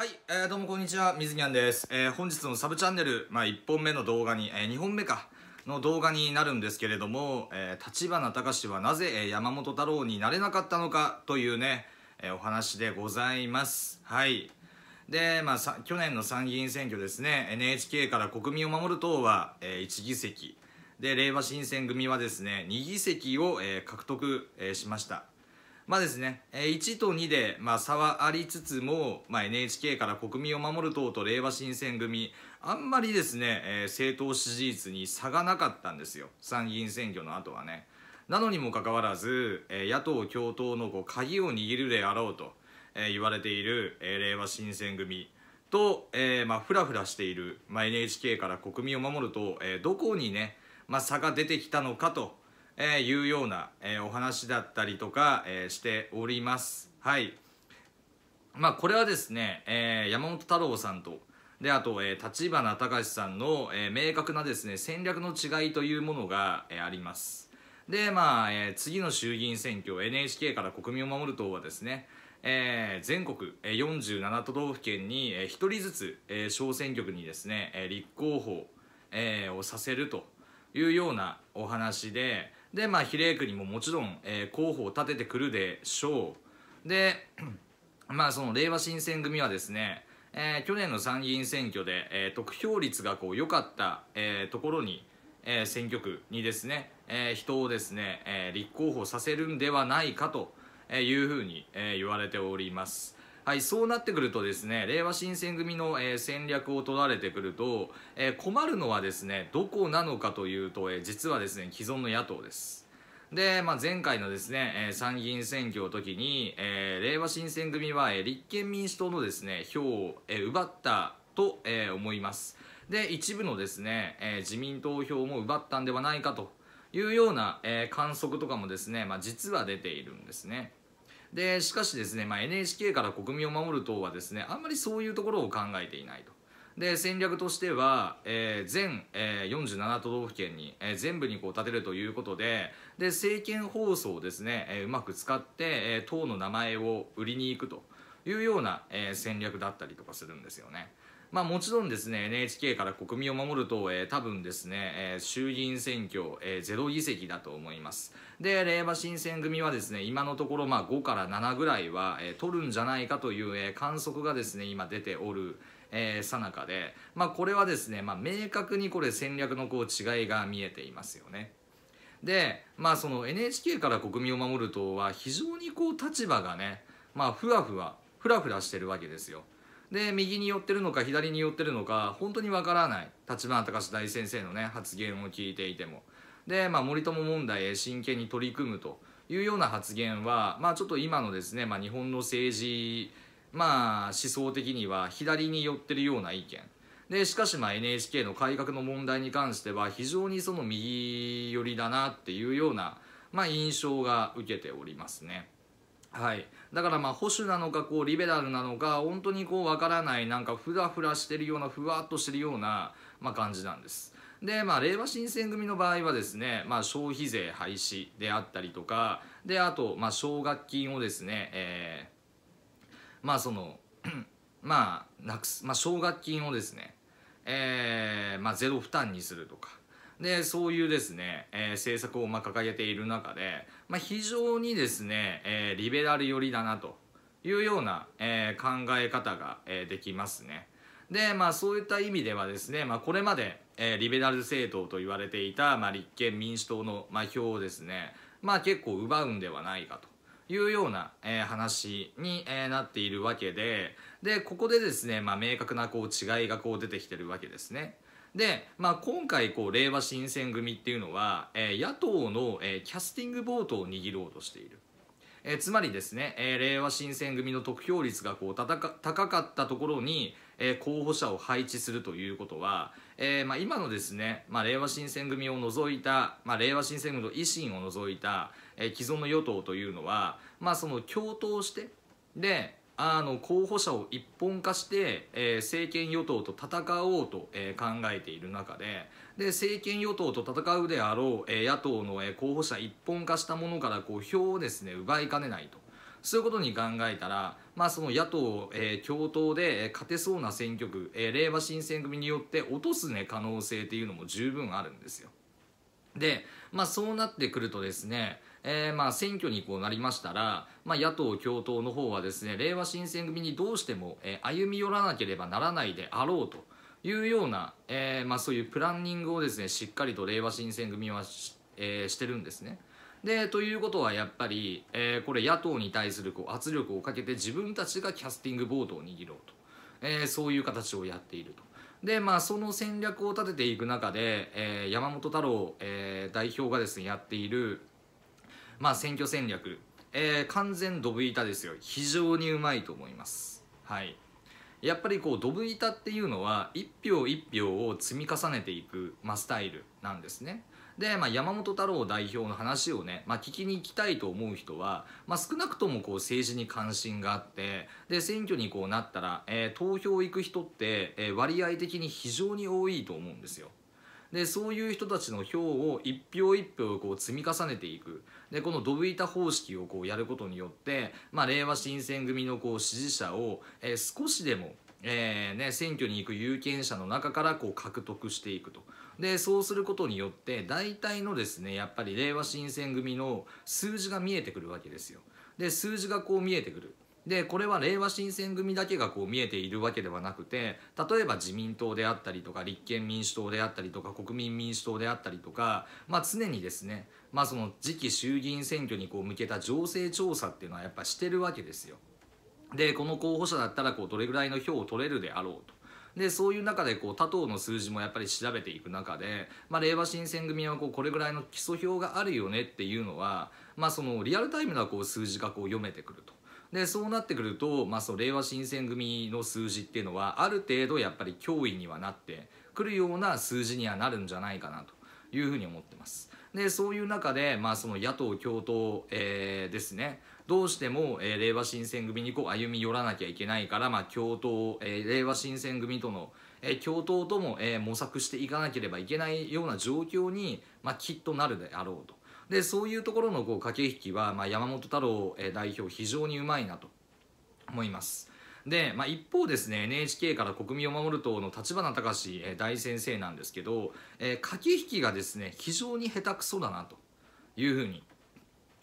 はい、えー、どうもこんにちは、水ずゃんです。えー、本日のサブチャンネル、まあ、1本目の動画に、えー、2本目か、の動画になるんですけれども、えー、立花隆はなぜ、え山本太郎になれなかったのかというね、えお話でございます。はい。で、まあ、さ去年の参議院選挙ですね、NHK から国民を守る党は、え1議席、で、れいわ新選組はですね、2議席を、え獲得、えしました。まあですね、1と2で、まあ、差はありつつも、まあ、NHK から国民を守る党とれいわ新選組、あんまりですね、えー、政党支持率に差がなかったんですよ。参議院選挙の後はね。なのにもかかわらず、えー、野党共闘のこう鍵を握るであろうと、えー、言われている、えー、令和新選組と、えー、まあ、ふらふらしている、まあ、NHK から国民を守ると、えどこにね、まあ、差が出てきたのかとえー、いうような、えー、お話だったりとか、えー、しております。はい。まあ、これはですね、えー、山本太郎さんと、で、あと、えー、立花隆さんの、えー、明確なですね、戦略の違いというものが、えー、あります。で、まあ、えー、次の衆議院選挙、NHK から国民を守る党はですね、えー、全国え47都道府県にえ1人ずつ、えー、小選挙区にですねえ立候補、えー、をさせるというようなお話で、で、まあ、比例区にももちろん、えー、候補を立ててくるでしょう。で、まあ、そのれいわ新選組はですね、えー、去年の参議院選挙で、えー、得票率がこう良かった、えー、ところに、えー、選挙区にですね、えー、人をですね、えー、立候補させるんではないかというふうに、えー、言われております。はい、そうなってくるとですね、令和新選組の、えー、戦略を取られてくると、えー、困るのはですね、どこなのかというと、えー、実はですね、既存の野党です。で、まあ、前回のですね、え参議院選挙の時に、え令和新選組は、え立憲民主党のですね、票を、え奪ったと、え思います。で、一部のですね、え自民党票も奪ったんではないかというような、え観測とかもですね、まあ、実は出ているんですね。でしかしですね、まあ、NHK から国民を守る党はですねあんまりそういうところを考えていないと。で戦略としては、えー、全、えー、47都道府県に、えー、全部にこう立てるということでで政見放送をですね、えー、うまく使って、えー、党の名前を売りに行くというような、えー、戦略だったりとかするんですよね。まあ、もちろんですね NHK から国民を守る党、えー、多分ですね、えー、衆議院選挙、えー、ゼロ議席だと思いますでれいわ新選組はですね今のところまあ5から7ぐらいは、えー、取るんじゃないかという、えー、観測がですね今出ておるさなかで、まあ、これはですね、まあ、明確にこれ戦略のこう違いが見えていますよね。で、まあ、その NHK から国民を守る党は非常にこう立場がね、まあ、ふわふわふらふらしてるわけですよ。で右に寄ってるのか左に寄ってるのか本当にわからない立花隆大先生のね発言を聞いていてもで、まあ、森友問題へ真剣に取り組むというような発言は、まあ、ちょっと今のですね、まあ、日本の政治、まあ、思想的には左に寄ってるような意見でしかしま NHK の改革の問題に関しては非常にその右寄りだなっていうような、まあ、印象が受けておりますね。はい、だからまあ保守なのかこうリベラルなのか本当にこう分からないなんかふらふらしてるようなふわっとしてるような、まあ、感じなんです。でまあ、令和新選組の場合はですね、まあ、消費税廃止であったりとかであと、まあ、奨学金をですね、えー、まあその まあなくす、まあ、奨学金をですね、えーまあ、ゼロ負担にするとかでそういうですね、えー、政策をま掲げている中で、まあ、非常にですね、えー、リベラル寄りだなというような、えー、考え方が、えできますね。でまあそういった意味ではですね、まあ、これまで、えリベラル政党と言われていた、まあ、立憲民主党の、ま票をですね、まあ、結構奪うんではないかと。いうような、え話に、えなっているわけででここでですね、ま明確なこう違いがこう出てきてるわけですね。で、まあ、今回こう令和新選組っていうのは、えー、野党の、えー、キャスティングボートを握ろうとしている。えー、つまりですね、えー、令和新選組の得票率がこうたたか高かったところに、えー、候補者を配置するということは、えーまあ、今のですね、まあ、令和新選組を除いた、まあ、令和新選組の維新を除いた、えー、既存の与党というのは、まあ、その共闘してで、あの候補者を一本化して、えー、政権与党と戦おうと、えー、考えている中でで政権与党と戦うであろう、えー、野党の、え候補者一本化したものからこう票をですね奪いかねないと。そういうことに考えたら、まあ、その野党、えー、共闘で、え勝てそうな選挙区、えー、れいわ新選組によって落とす、ね、可能性っていうのも十分あるんですよ。で、まあ、そうなってくるとですねえー、まあ選挙にこうなりましたら、まあ、野党共闘の方はですね令和新選組にどうしても、えー、歩み寄らなければならないであろうというような、えーまあ、そういうプランニングをですねしっかりと令和新選組はし,、えー、してるんですね。でということはやっぱり、えー、これ野党に対するこう圧力をかけて自分たちがキャスティングボードを握ろうと、えー、そういう形をやっていると。でまあその戦略を立てていく中で、えー、山本太郎、えー、代表がですねやっているまあ、選挙戦略、えー、完全ドブ板ですよ非常にうまいと思いますはいやっぱりこうドブ板っていうのは1票1票を積み重ねていく、まあ、スタイルなんですねで、まあ、山本太郎代表の話をね、まあ、聞きに行きたいと思う人は、まあ、少なくともこう政治に関心があってで選挙にこうなったら、えー、投票行く人って、えー、割合的に非常に多いと思うんですよ。でそういう人たちの票を一票一票こう積み重ねていくでこのドブ板方式をこうやることによって、まあ、令和新選組のこう支持者を、えー、少しでもえーね、選挙に行く有権者の中からこう獲得していくとでそうすることによって大体のですねやっぱり令和新選組の数字が見えてくるわけですよで数字がこう見えてくるでこれは令和新選組だけがこう見えているわけではなくて例えば自民党であったりとか立憲民主党であったりとか国民民主党であったりとか、まあ、常にですね、まあ、その次期衆議院選挙にこう向けた情勢調査っていうのはやっぱしてるわけですよ。でこの候補者だったらこうどれぐらいの票を取れるであろうと。でそういう中でこう他党の数字もやっぱり調べていく中で、まあ、令和新選組はこうこれぐらいの基礎票があるよねっていうのは、まあ、そのリアルタイムなこう数字がこう読めてくると。でそうなってくると、まあ、その令和新選組の数字っていうのはある程度やっぱり脅威にはなってくるような数字にはなるんじゃないかなというふうに思ってます。でそういう中で、まあ、その野党共闘、えー、ですねどうしても、えー、令和新選組にこう歩み寄らなきゃいけないから、まあ、共闘、えー、令和新選組との、えー、共闘とも、えー、模索していかなければいけないような状況に、まあ、きっとなるであろうと。でそういうところのこう駆け引きは、まあ、山本太郎代表非常にうまいなと思います。で、まあ、一方ですね NHK から国民を守る党の立花隆大先生なんですけど、えー、駆け引きがですね非常に下手くそだなというふうに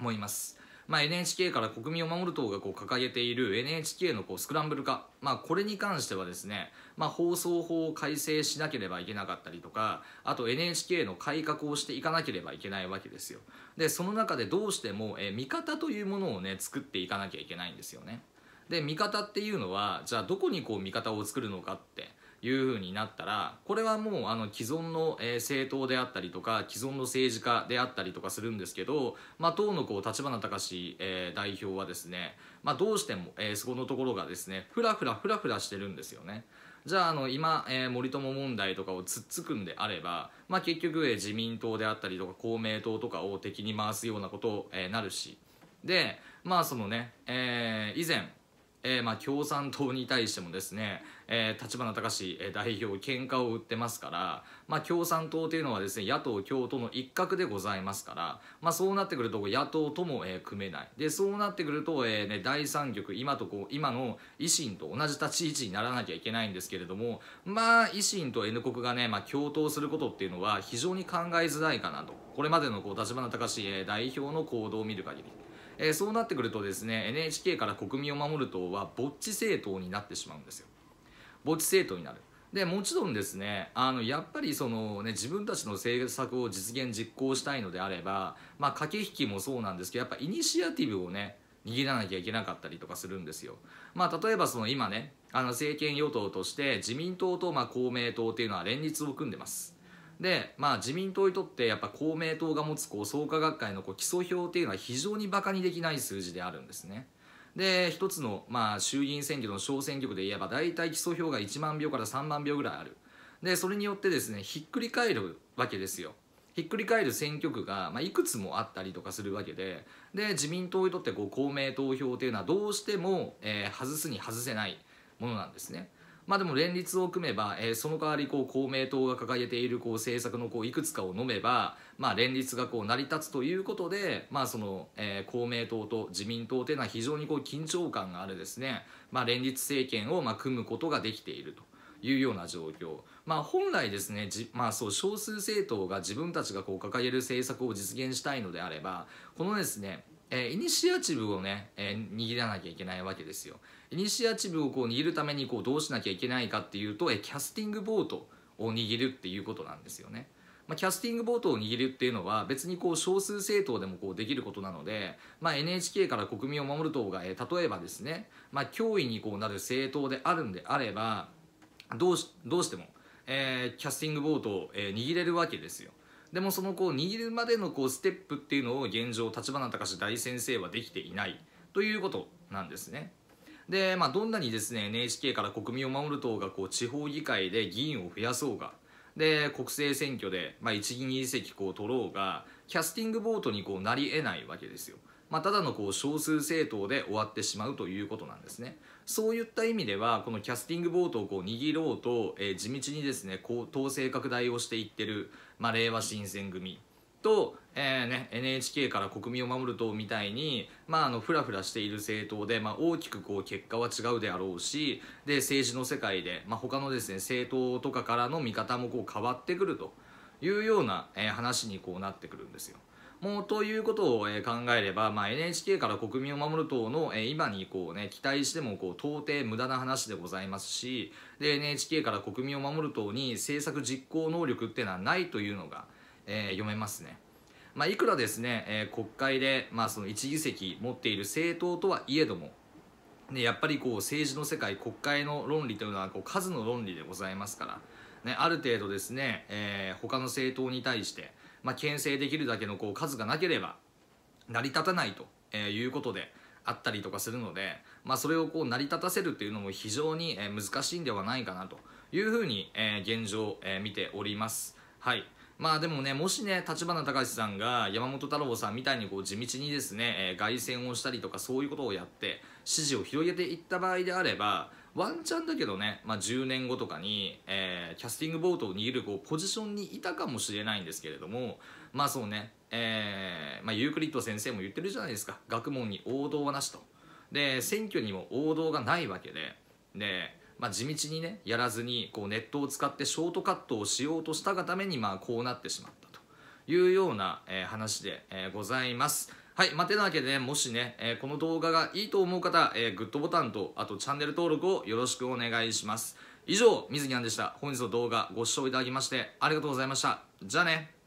思います。まあ、NHK から国民を守る党がこう掲げている NHK のこうスクランブル化、まあ、これに関してはですね、まあ、放送法を改正しなければいけなかったりとかあと NHK の改革をしていかなければいけないわけですよでその中でどうしても、えー、方というものをね作っていかなきゃいけないんですよねで味方っていうのはじゃあどこにこう味方を作るのかっていうふうになったらこれはもうあの既存の、え政党であったりとか既存の政治家であったりとかするんですけど、まあ、党のこう立花隆、え代表はですね、まあ、どうしても、えそこのところがですねふらふらふらふらしてるんですよね。じゃああの今、えー、森友問題とかを突っつくんであれば、まあ、結局、えー、自民党であったりとか公明党とかを敵に回すようなことに、えー、なるしでまあそのね、えー、以前えー、まあ、共産党に対してもですね、えー、立花隆代表喧嘩を売ってますから、まあ、共産党というのはですね野党共闘の一角でございますから、まあ、そうなってくると野党とも、えー、組めないでそうなってくると、えーね、第三極今とこう今の維新と同じ立ち位置にならなきゃいけないんですけれどもまあ維新と N 国がね、まあ、共闘することっていうのは非常に考えづらいかなとこれまでのこう立花隆代表の行動を見る限り。えー、そうなってくるとですね NHK から国民を守る党はぼっち政党になってしまうんですよぼっち政党になるでもちろんですねあのやっぱりその、ね、自分たちの政策を実現実行したいのであれば、まあ、駆け引きもそうなんですけどやっぱイニシアティブをね握らなきゃいけなかったりとかするんですよ。まあ、例えばその今ねあの政権与党として自民党とま公明党っていうのは連立を組んでます。で、まあ、自民党にとってやっぱ公明党が持つこう創価学会のこう基礎票っていうのは非常にバカにできない数字であるんですね。で一つの、まあ、衆議院選挙の小選挙区で言えば大体基礎票が1万票から3万票ぐらいあるでそれによってですねひっくり返るわけですよひっくり返る選挙区が、まあ、いくつもあったりとかするわけでで自民党にとってこう公明党票というのはどうしても、えー、外すに外せないものなんですね。まあでも連立を組めば、えー、その代わりこう公明党が掲げているこう政策のこういくつかを飲めば、まあ、連立がこう成り立つということで、まあそのえー、公明党と自民党というのは非常にこう緊張感があるですね、まあ、連立政権をまあ組むことができていると。いうような状況、まあ、本来ですねじ、まあ、そう少数政党が自分たちがこう掲げる政策を実現したいのであればこのですね、えー、イニシアチブをね、えー、握らなきゃいけないわけですよ。イニシアチブをこう握るためにこうどうしなきゃいけないかっていうとえキャスティングボートを握るっていうことなんですよね。まあ、キャスティングボートを握るっていうのは別にこう少数政党でもこうできることなので、まあ、NHK から国民を守る党が、え例えばですね、まあ、脅威にこうなる政党であるんであればどうしどうしても、えー、キャスティングボートを、えー、握れるわけですよ。でもそのこう握るまでのこうステップっていうのを現状立花隆大先生はできていないということなんですね。で、まあ、どんなにですね NHK から国民を守る党がこう地方議会で議員を増やそうがで国政選挙で、まあ、1議議席こう取ろうがキャスティングボートにこうなり得ないわけですよ。まあ、ただのこう少数政党で終わってしまうということなんですね。そういった意味ではこのキャスティングボートをこう握ろうと、えー、地道にですねこう党勢拡大をしていってる、まあ、令和新選組と、えーね、NHK から国民を守る党みたいに、まあ、あのフラフラしている政党で、まあ、大きくこう結果は違うであろうしで政治の世界で、まあ、他のです、ね、政党とかからの見方もこう変わってくるというような、えー、話にこうなってくるんですよ。もうということを、えー、考えれば、まあ、NHK から国民を守る党の、えー、今にこう、ね、期待してもこう到底無駄な話でございますしで NHK から国民を守る党に政策実行能力っていうのはないというのが。えー、読めますね。まあ、いくらですね、えー、国会で、まあ、その1議席持っている政党とはいえども、ね、やっぱりこう政治の世界国会の論理というのはこう数の論理でございますから、ね、ある程度ですね、えー、他の政党に対して、まあ、牽制できるだけのこう数がなければ成り立たないと、えいうことであったりとかするので、まあ、それをこう成り立たせるというのも非常に、え難しいんではないかなというふうに、え現状、え見ております。はいまあでもね、もしね、立花隆さんが山本太郎さんみたいにこう地道にですね、えー、凱旋をしたりとかそういうことをやって支持を広げていった場合であれば、ワンチャンだけどね、まあ、10年後とかに、えー、キャスティングボートを握るこうポジションにいたかもしれないんですけれども、まあそうね、えー、まあ、ユークリッド先生も言ってるじゃないですか、学問に王道はなしと。で、選挙にも王道がないわけで、で、まあ、地道にねやらずにこうネットを使ってショートカットをしようとしたがためにまあこうなってしまったというような、えー、話で、えー、ございます。はい、まあ、てなわけで、もしね、えー、この動画がいいと思う方、えー、グッドボタンと、あとチャンネル登録をよろしくお願いします。以上、水木なんでした。本日の動画ご視聴いただきましてありがとうございました。じゃあね。